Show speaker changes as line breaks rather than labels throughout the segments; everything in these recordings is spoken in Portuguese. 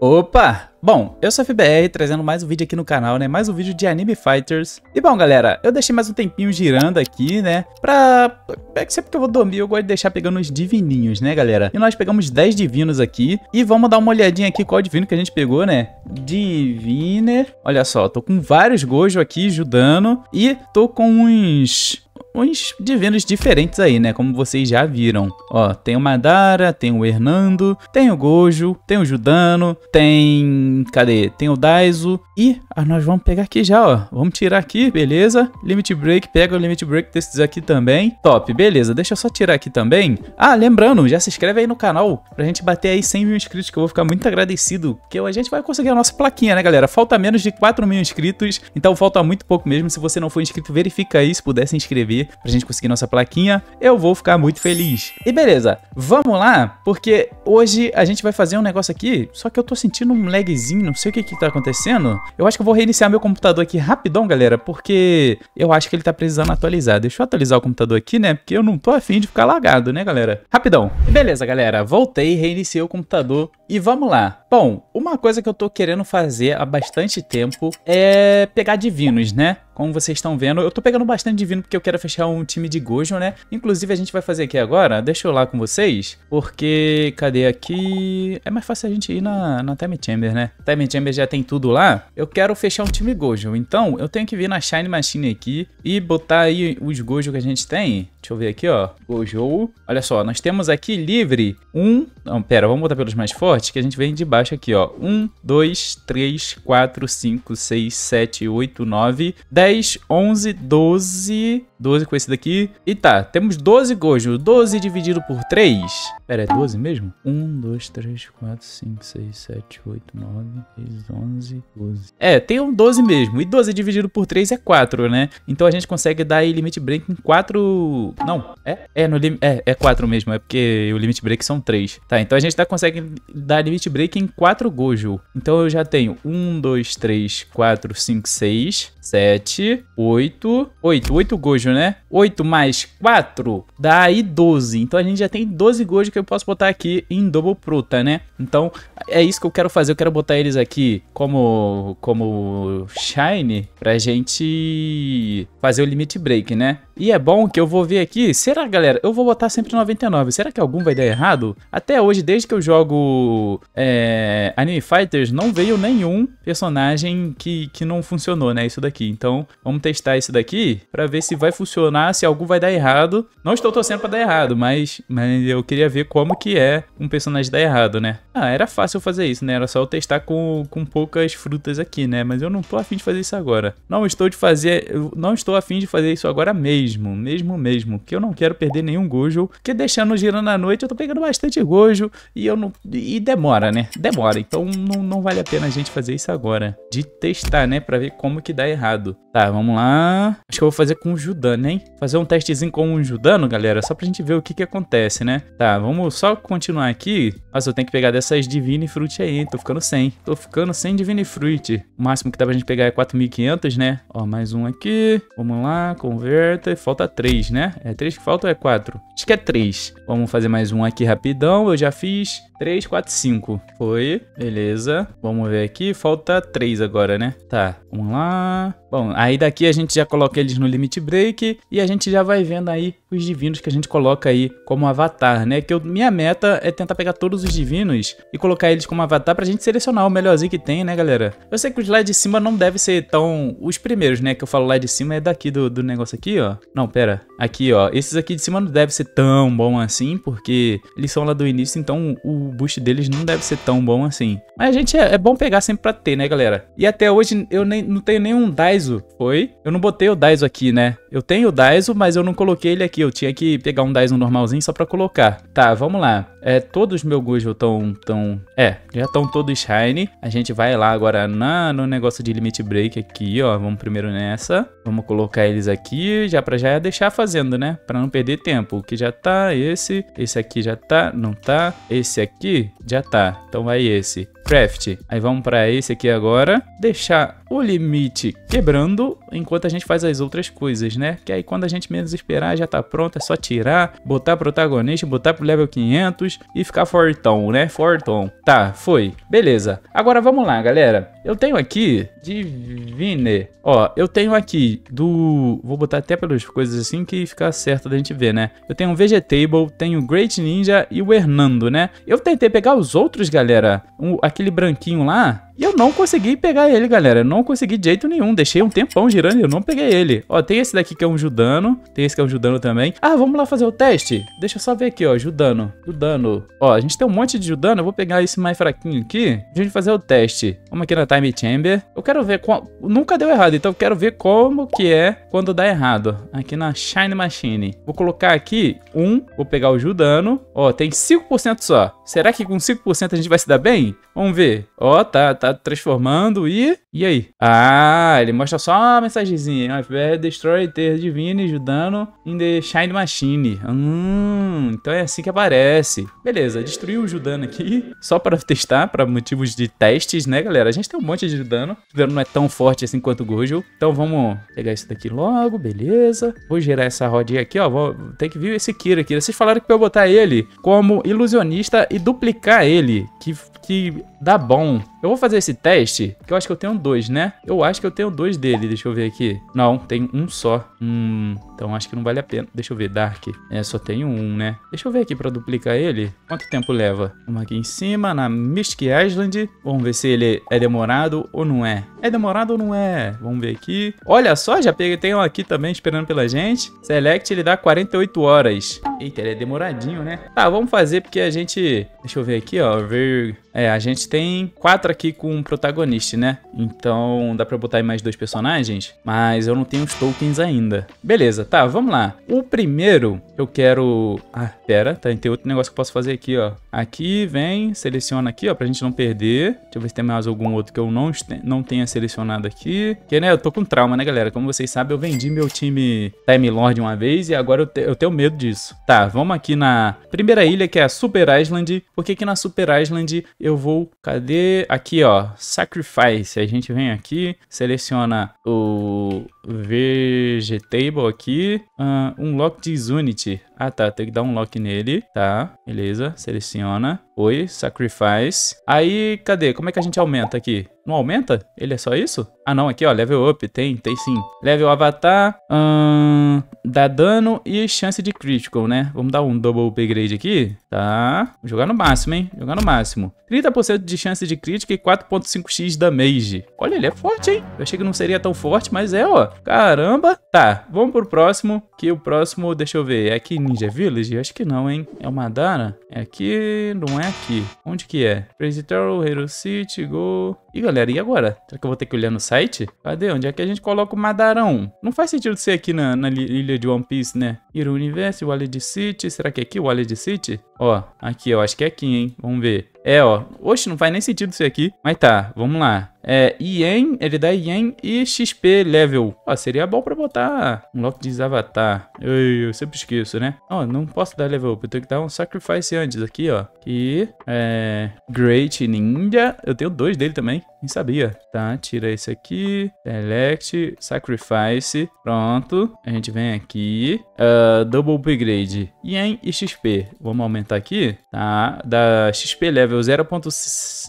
Opa! Bom, eu sou a FBR, trazendo mais um vídeo aqui no canal, né? Mais um vídeo de Anime Fighters. E bom, galera, eu deixei mais um tempinho girando aqui, né? Pra... É que sempre que eu vou dormir, eu gosto de deixar pegando os divininhos, né, galera? E nós pegamos 10 divinos aqui. E vamos dar uma olhadinha aqui qual divino que a gente pegou, né? Diviner. Olha só, tô com vários Gojo aqui, ajudando. E tô com uns uns divinos diferentes aí, né? Como vocês já viram. Ó, tem o Madara, tem o Hernando, tem o Gojo, tem o Judano, tem... Cadê? Tem o Daiso. E ah, nós vamos pegar aqui já, ó. Vamos tirar aqui, beleza? Limit Break, pega o Limit Break desses aqui também. Top, beleza. Deixa eu só tirar aqui também. Ah, lembrando, já se inscreve aí no canal pra gente bater aí 100 mil inscritos, que eu vou ficar muito agradecido, porque a gente vai conseguir a nossa plaquinha, né, galera? Falta menos de 4 mil inscritos, então falta muito pouco mesmo. Se você não for inscrito, verifica aí se puder se inscrever pra gente conseguir nossa plaquinha, eu vou ficar muito feliz. E beleza, vamos lá, porque hoje a gente vai fazer um negócio aqui, só que eu tô sentindo um lagzinho, não sei o que que tá acontecendo. Eu acho que eu vou reiniciar meu computador aqui rapidão, galera, porque eu acho que ele tá precisando atualizar. Deixa eu atualizar o computador aqui, né, porque eu não tô afim de ficar lagado, né, galera? Rapidão. Beleza, galera, voltei, reiniciei o computador e vamos lá. Bom, uma coisa que eu tô querendo fazer há bastante tempo é pegar divinos, né? Como vocês estão vendo, eu tô pegando bastante divino porque eu quero fechar um time de Gojo, né? Inclusive, a gente vai fazer aqui agora, deixa eu lá com vocês, porque, cadê aqui? É mais fácil a gente ir na, na Time Chamber, né? Time Chamber já tem tudo lá. Eu quero fechar um time Gojo, então eu tenho que vir na Shine Machine aqui e botar aí os Gojo que a gente tem. Deixa eu ver aqui, ó. Gojo. Olha só, nós temos aqui livre um... Não, pera, vamos botar pelos mais fortes, que a gente vem de baixo abaixo aqui, ó. 1, 2, 3, 4, 5, 6, 7, 8, 9, 10, 11, 12, 12 com esse daqui. E tá, temos 12 Gojo. 12 dividido por 3. Pera, é 12 mesmo? 1, 2, 3, 4, 5, 6, 7, 8, 9, 10, 11, 12. É, tem um 12 mesmo. E 12 dividido por 3 é 4, né? Então a gente consegue dar aí limit break em 4... Não, é? É, no lim... é, é 4 mesmo. É porque o limit break são 3. Tá, então a gente tá consegue dar limit break em 4 gojo. Então eu já tenho 1, 2, 3, 4, 5, 6, 7, 8... 8, 8 gojo gojo, né? 8 mais 4 dá aí 12. Então a gente já tem 12 gojo que eu posso botar aqui em Double Pruta, né? Então é isso que eu quero fazer. Eu quero botar eles aqui como, como Shine pra gente fazer o Limit Break, né? E é bom que eu vou ver aqui, será galera, eu vou botar sempre 99, será que algum vai dar errado? Até hoje, desde que eu jogo é, Anime Fighters, não veio nenhum personagem que, que não funcionou, né, isso daqui. Então, vamos testar isso daqui pra ver se vai funcionar, se algum vai dar errado. Não estou torcendo pra dar errado, mas, mas eu queria ver como que é um personagem dar errado, né. Ah, era fácil fazer isso, né, era só eu testar com, com poucas frutas aqui, né, mas eu não tô afim de fazer isso agora. Não estou de fazer, não estou afim de fazer isso agora mesmo mesmo, mesmo, mesmo, que eu não quero perder nenhum Gojo, porque deixando girando à noite eu tô pegando bastante Gojo e eu não... e demora, né? Demora, então não, não vale a pena a gente fazer isso agora, de testar, né, pra ver como que dá errado. Tá, vamos lá, acho que eu vou fazer com o Judano, hein? Fazer um testezinho com o Judano, galera, só pra gente ver o que que acontece, né? Tá, vamos só continuar aqui, nossa, eu tenho que pegar dessas Divine Fruit aí, hein? tô ficando sem, tô ficando sem Divine Fruit, o máximo que dá pra gente pegar é 4.500, né? Ó, mais um aqui, vamos lá, converta, falta 3, né? É 3 que falta ou é 4? Acho que é 3. Vamos fazer mais um aqui rapidão. Eu já fiz 3, 4, 5. Foi. Beleza. Vamos ver aqui. Falta 3 agora, né? Tá. Vamos lá. Bom, aí daqui a gente já coloca eles no limit break e a gente já vai vendo aí os divinos que a gente coloca aí como avatar, né? Que eu, minha meta é tentar pegar todos os divinos e colocar eles como avatar pra gente selecionar o melhorzinho que tem, né, galera? Eu sei que os lá de cima não deve ser tão... Os primeiros, né, que eu falo lá de cima é daqui do, do negócio aqui, ó. Não, pera. Aqui, ó. Esses aqui de cima não deve ser tão bom assim, porque eles são lá do início, então o boost deles não deve ser tão bom assim. Mas a gente é, é bom pegar sempre pra ter, né, galera? E até hoje eu nem, não tenho nenhum dive Daiso foi. Eu não botei o Daiso aqui, né? Eu tenho o Daiso, mas eu não coloquei ele aqui. Eu tinha que pegar um Daiso normalzinho só pra colocar. Tá, vamos lá. É, todos meus Gojo estão. Tão, é, já estão todos shiny. A gente vai lá agora na, no negócio de Limit Break aqui, ó. Vamos primeiro nessa. Vamos colocar eles aqui, já pra já deixar fazendo, né? Pra não perder tempo. O que já tá, esse. Esse aqui já tá, não tá. Esse aqui já tá. Então vai esse. Craft. Aí vamos pra esse aqui agora. Deixar o limite quebrando enquanto a gente faz as outras coisas, né? Que aí quando a gente menos esperar já tá pronto, é só tirar, botar protagonista, botar pro level 500 e ficar fortão, né? Fortão. Tá, foi. Beleza. Agora vamos lá, galera. Eu tenho aqui Divine. Ó, eu tenho aqui do... Vou botar até pelas coisas assim que fica certo da gente ver, né? Eu tenho o Vegetable, tenho o Great Ninja e o Hernando, né? Eu tentei pegar os outros, galera. Um, aquele branquinho lá, e eu não consegui pegar ele, galera. Eu não consegui de jeito nenhum. Deixei um tempão girando e eu não peguei ele. Ó, tem esse daqui que é um Judano. Tem esse que é um Judano também. Ah, vamos lá fazer o teste? Deixa eu só ver aqui, ó. Judano. Judano. Ó, a gente tem um monte de Judano. Eu vou pegar esse mais fraquinho aqui. A gente fazer o teste. Vamos aqui na Time Chamber. Eu quero ver qual... Nunca deu errado, então eu quero ver como que é quando dá errado. Aqui na Shine Machine. Vou colocar aqui um. Vou pegar o Judano. Ó, tem 5% só. Será que com 5% a gente vai se dar bem? Vamos ver. Ó, tá, tá tá transformando e. E aí? Ah, ele mostra só uma mensagenzinha. FBR Destroy Ter Divine ajudando in the Shine Machine. Hum, então é assim que aparece. Beleza, destruiu o Judano aqui. Só para testar, para motivos de testes, né, galera? A gente tem um monte de Judano. O Judano não é tão forte assim quanto o Gojo. Então vamos pegar isso daqui logo, beleza. Vou gerar essa rodinha aqui, ó. Vou ter que vir esse Kira aqui. Vocês falaram que pra eu botar ele como ilusionista e duplicar ele. Que, que dá bom. Eu vou fazer esse teste, que eu acho que eu tenho dois, né? Eu acho que eu tenho dois dele, deixa eu ver aqui. Não, tem um só. Hum, então acho que não vale a pena. Deixa eu ver, Dark. É, só tem um, né? Deixa eu ver aqui pra duplicar ele. Quanto tempo leva? Vamos aqui em cima, na Mystic Island. Vamos ver se ele é demorado ou não é. É demorado ou não é? Vamos ver aqui. Olha só, já peguei, tem um aqui também esperando pela gente. Select, ele dá 48 horas. Eita, ele é demoradinho, né? Tá, vamos fazer porque a gente... Deixa eu ver aqui, ó. Ver... É, a gente tem quatro aqui com um protagonista, né? Então dá pra botar aí mais dois personagens. Mas eu não tenho os tokens ainda. Beleza, tá, vamos lá. O primeiro, eu quero... Ah, pera, tá, tem outro negócio que eu posso fazer aqui, ó. Aqui, vem, seleciona aqui, ó, pra gente não perder. Deixa eu ver se tem mais algum outro que eu não, não tenha selecionado aqui. Porque, né, eu tô com trauma, né, galera? Como vocês sabem, eu vendi meu time Time Lord uma vez e agora eu, te eu tenho medo disso. Tá, vamos aqui na primeira ilha, que é a Super Island. Porque aqui na Super Island eu vou... Cadê? Aqui, ó, Sacrifice. A gente vem aqui, seleciona o Vegetable aqui aqui. Uh, um lock disunity. Ah, tá. Tem que dar um lock nele. Tá, beleza. Seleciona. Oi, sacrifice. Aí, cadê? Como é que a gente aumenta aqui? Não aumenta? Ele é só isso? Ah não, aqui ó, level up, tem, tem sim. Level avatar, hum, dá dano e chance de critical, né? Vamos dar um double upgrade aqui, tá? Vou jogar no máximo, hein? Jogar no máximo. 30% de chance de crítica e 4.5x damage. Olha, ele é forte, hein? Eu achei que não seria tão forte, mas é, ó. Caramba. Tá, vamos pro próximo, que o próximo, deixa eu ver, é aqui Ninja Village? acho que não, hein? É o Madara? É aqui, não é aqui. Onde que é? Crazy Tower, Hero City, Go... E galera, e agora? Será que eu vou ter que olhar no site? site? Cadê? Onde é que a gente coloca o Madarão? Não faz sentido ser aqui na, na ilha de One Piece, né? Ir o universo, Wallet City. Será que é aqui o Wallet City? Ó, aqui, eu acho que é aqui, hein? Vamos ver. É, ó. Oxe, não faz nem sentido isso aqui. Mas tá, vamos lá. É, Yen, ele dá Yen e XP level. Ó, seria bom pra botar um lock de avatar. Eu, eu, sempre esqueço, né? Ó, não posso dar level up. Eu tenho que dar um sacrifice antes aqui, ó. Que é... Great Ninja. Eu tenho dois dele também. Nem sabia. Tá, tira esse aqui. Select, sacrifice. Pronto. A gente vem aqui. Uh, double upgrade. Yen e XP. Vamos aumentar aqui. Tá, dá XP level nível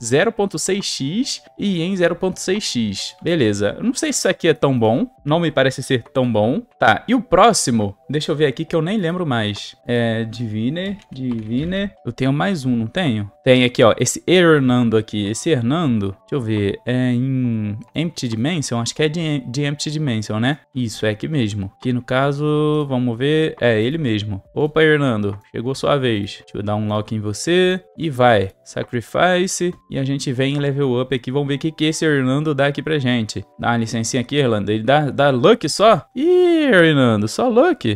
0.6x e em 0.6x. Beleza, não sei se isso aqui é tão bom, não me parece ser tão bom. Tá, e o próximo Deixa eu ver aqui que eu nem lembro mais. É, divine. Divine. Eu tenho mais um, não tenho? Tem aqui, ó, esse Hernando aqui. Esse Hernando, deixa eu ver, é em Empty Dimension? Acho que é de, de Empty Dimension, né? Isso, é aqui mesmo. Que no caso, vamos ver, é ele mesmo. Opa, Hernando, chegou sua vez. Deixa eu dar um lock em você e vai. Sacrifice e a gente vem em level up aqui. Vamos ver o que, que esse Hernando dá aqui pra gente. Dá uma licencinha aqui, Hernando. Ele dá, dá luck só? Ih, Hernando, só luck.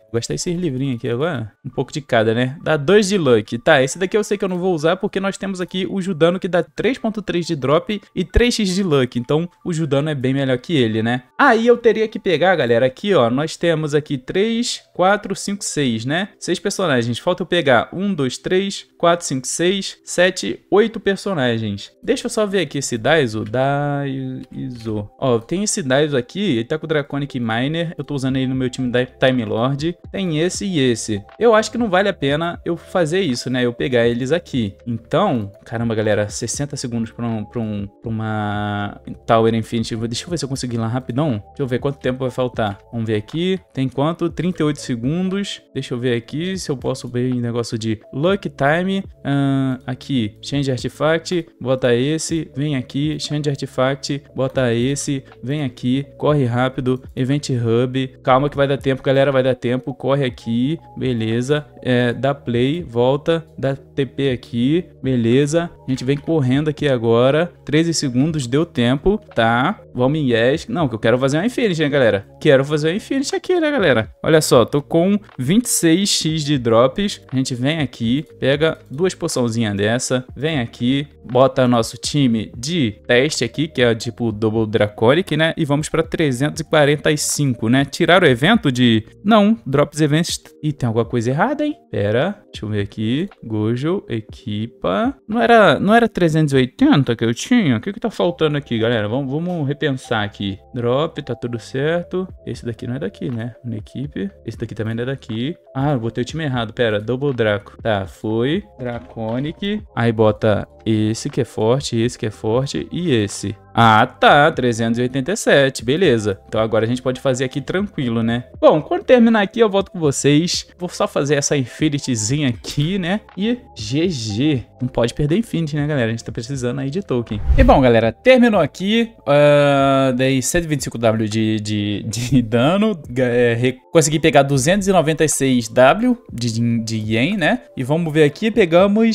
gastar desses livrinhos aqui agora. Um pouco de cada, né? Dá 2 de luck. Tá, esse daqui eu sei que eu não vou usar porque nós temos aqui o Judano que dá 3.3 de drop e 3x de luck. Então o Judano é bem melhor que ele, né? Aí eu teria que pegar, galera, aqui ó, nós temos aqui 3, 4, 5, 6, né? 6 personagens. Falta eu pegar 1, 2, 3, 4, 5, 6, 7, 8 personagens. Deixa eu só ver aqui esse Daiso. Daiso. Ó, tem esse Daiso aqui, ele tá com o Draconic Miner. Eu tô usando ele no meu time da Time Lord tem esse e esse. Eu acho que não vale a pena eu fazer isso, né? Eu pegar eles aqui. Então, caramba, galera, 60 segundos pra, um, pra, um, pra uma Tower Infinity. Deixa eu ver se eu consegui ir lá rapidão. Deixa eu ver quanto tempo vai faltar. Vamos ver aqui. Tem quanto? 38 segundos. Deixa eu ver aqui se eu posso ver o negócio de Luck Time. Uh, aqui, Change Artifact. Bota esse. Vem aqui. Change Artifact. Bota esse. Vem aqui. Corre rápido. Event Hub. Calma que vai dar tempo, galera. Vai dar tempo corre aqui, beleza. É, dá play, volta, dá TP aqui, beleza. A gente vem correndo aqui agora, 13 segundos, deu tempo, tá? Vamos em Yes. Não, que eu quero fazer uma Infinity, né, galera? Quero fazer uma Infinity aqui, né, galera? Olha só, tô com 26x de drops. A gente vem aqui, pega duas poçãozinhas dessa, vem aqui, bota nosso time de teste aqui, que é tipo Double Draconic, né? E vamos pra 345, né? Tirar o evento de... Não, Drops Events... Ih, tem alguma coisa errada, hein? Pera, deixa eu ver aqui. Gojo, equipa... Não era, não era 380 que eu tinha? O que que tá faltando aqui, galera? Vamos, vamos repetir pensar aqui. Drop, tá tudo certo. Esse daqui não é daqui, né? Na equipe. Esse daqui também não é daqui. Ah, botei o time errado. Pera, Double Draco. Tá, foi. Draconic. Aí bota esse que é forte, esse que é forte e esse. Ah, tá, 387, beleza. Então agora a gente pode fazer aqui tranquilo, né? Bom, quando terminar aqui eu volto com vocês. Vou só fazer essa Infinityzinha aqui, né? E GG. Não pode perder Infinity, né, galera? A gente tá precisando aí de token. E bom, galera, terminou aqui. Uh, dei 125W de, de, de dano. É, consegui pegar 296W de, de yen, né? E vamos ver aqui, pegamos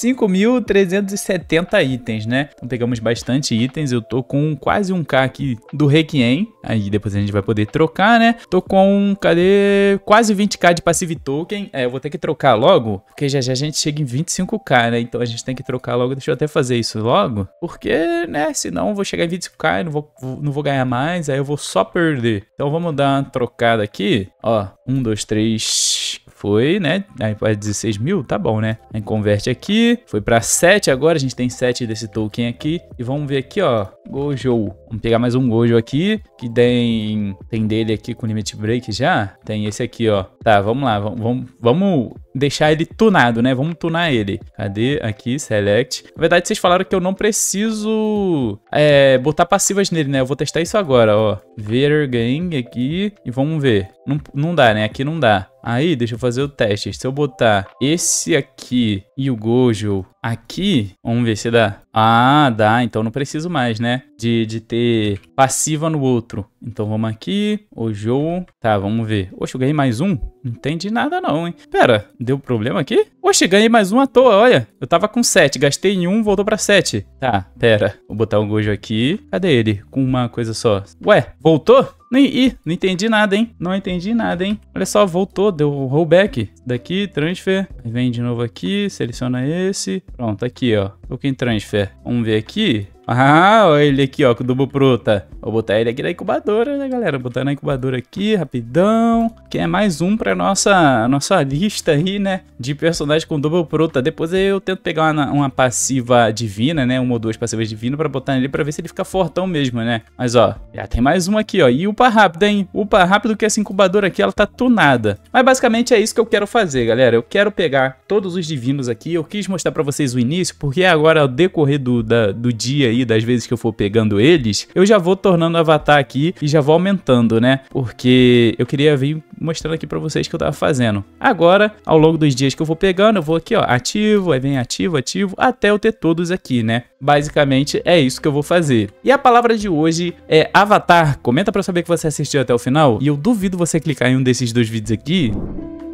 5.300 270 itens, né? Então pegamos bastante itens, eu tô com quase um k aqui do Requiem, aí depois a gente vai poder trocar, né? Tô com, cadê? Quase 20k de passive token, é, eu vou ter que trocar logo, porque já já a gente chega em 25k, né? Então a gente tem que trocar logo, deixa eu até fazer isso logo, porque, né, senão eu vou chegar em 25k e não vou, não vou ganhar mais, aí eu vou só perder. Então vamos dar uma trocada aqui, ó, 1, 2, 3, foi, né? Aí faz 16 mil, tá bom, né? Aí converte aqui, foi para 7 agora, a gente tem 7 desse token aqui. E vamos ver aqui, ó, Gojo. Vamos pegar mais um Gojo aqui, que tem, tem dele aqui com Limit Break já. Tem esse aqui, ó. Tá, vamos lá, vamos, vamos, vamos deixar ele tunado, né? Vamos tunar ele. Cadê? Aqui, select. Na verdade, vocês falaram que eu não preciso é, botar passivas nele, né? Eu vou testar isso agora, ó. Ver Gang aqui e vamos ver. Não, não dá, né? Aqui não dá. Aí, deixa eu fazer o teste. Se eu botar esse aqui e o Gojo Aqui, vamos ver se dá. Ah, dá, então não preciso mais, né? de, de ter passiva no outro. Então vamos aqui, Ojo. Tá, vamos ver. Oxe, eu ganhei mais um? Não entendi nada não, hein? Pera, deu problema aqui? Oxe, ganhei mais um à toa, olha. Eu tava com 7, gastei em um, voltou pra 7. Tá, pera. Vou botar o um Gojo aqui. Cadê ele? Com uma coisa só. Ué, voltou? Nem, ih, não entendi nada, hein? Não entendi nada, hein? Olha só, voltou, deu rollback. Daqui, transfer. Vem de novo aqui, seleciona esse. Pronto, aqui, ó. Token transfer. Vamos ver aqui. Ah, olha ele aqui, ó, com o Dubo Pruta. Vou botar ele aqui na incubadora, né, galera? Botar na incubadora aqui, rapidão. Que é mais um pra nossa, nossa lista aí, né? De personagens com Dubo Pruta. Depois eu tento pegar uma, uma passiva divina, né? Uma ou duas passivas divinas pra botar nele pra ver se ele fica fortão mesmo, né? Mas, ó, já tem mais um aqui, ó. E upa rápido, hein? Upa rápido que essa incubadora aqui, ela tá tunada. Mas basicamente é isso que eu quero fazer, galera. Eu quero pegar todos os divinos aqui. Eu quis mostrar pra vocês o início, porque é agora, ao decorrer do, da, do dia aí, aí das vezes que eu for pegando eles, eu já vou tornando o avatar aqui e já vou aumentando, né? Porque eu queria vir mostrando aqui para vocês que eu tava fazendo. Agora, ao longo dos dias que eu vou pegando, eu vou aqui, ó, ativo, aí vem ativo, ativo, até eu ter todos aqui, né? Basicamente é isso que eu vou fazer. E a palavra de hoje é avatar. Comenta para saber que você assistiu até o final e eu duvido você clicar em um desses dois vídeos aqui